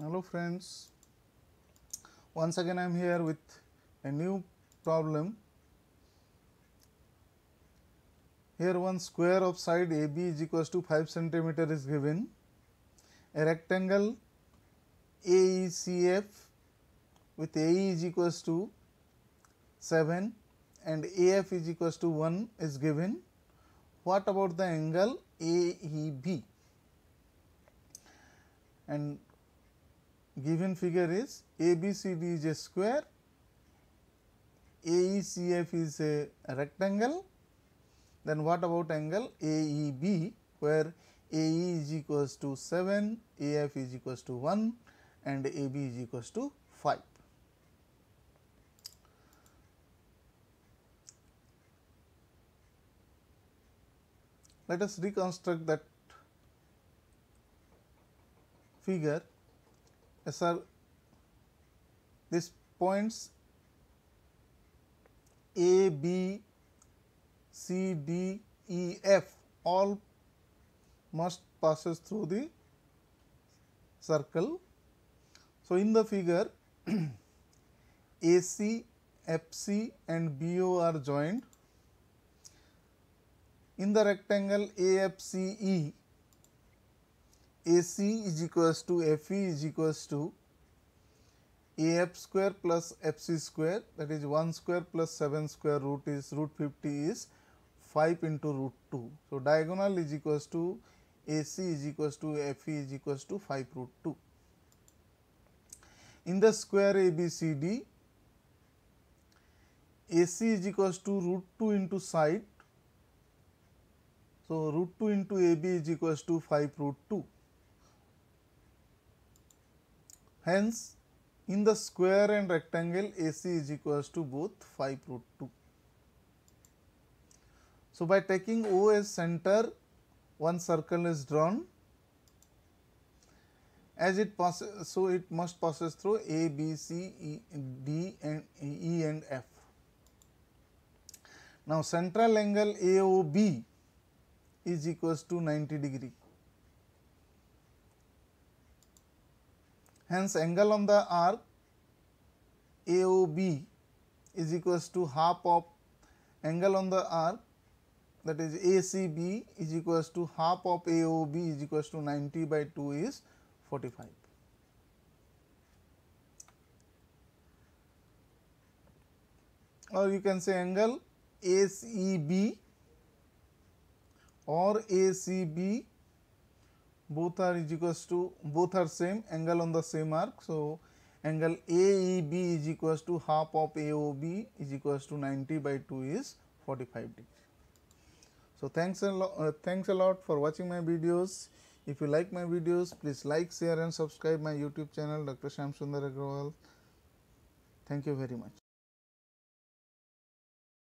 Hello friends, once again I am here with a new problem. Here one square of side AB is equals to 5 centimeter is given. A rectangle AECF with AE is equals to 7 and AF is equals to 1 is given. What about the angle AEB? And given figure is ABCD is a square, AECF is a rectangle, then what about angle AEB where AE is equals to 7, AF is equals to 1 and AB is equals to 5. Let us reconstruct that figure Yes, sir. points A, B, C, D, E, F all must passes through the circle. So, in the figure AC, FC and BO are joined. In the rectangle AFCE AC is equals to FE is equals to AF square plus FC square that is 1 square plus 7 square root is root 50 is 5 into root 2. So, diagonal is equals to AC is equals to FE is equals to 5 root 2. In the square ABCD, AC is equals to root 2 into side. So, root 2 into AB is equals to 5 root 2. Hence, in the square and rectangle AC is equals to both 5 root 2. So, by taking O as center, one circle is drawn as it passes, so it must passes through A, B, C, E, D and E and F. Now, central angle AOB is equals to 90 degree. Hence, angle on the arc AOB is equals to half of angle on the arc that is ACB is equals to half of AOB is equals to 90 by 2 is 45. Or you can say angle ACB or ACB both are is equals to both are same angle on the same arc. So, angle AEB is equals to half of AOB is equals to 90 by 2 is 45 degree. So, thanks a, lot. Uh, thanks a lot for watching my videos. If you like my videos, please like, share and subscribe my YouTube channel Dr. Shamsundar Agrawal. Thank you very much.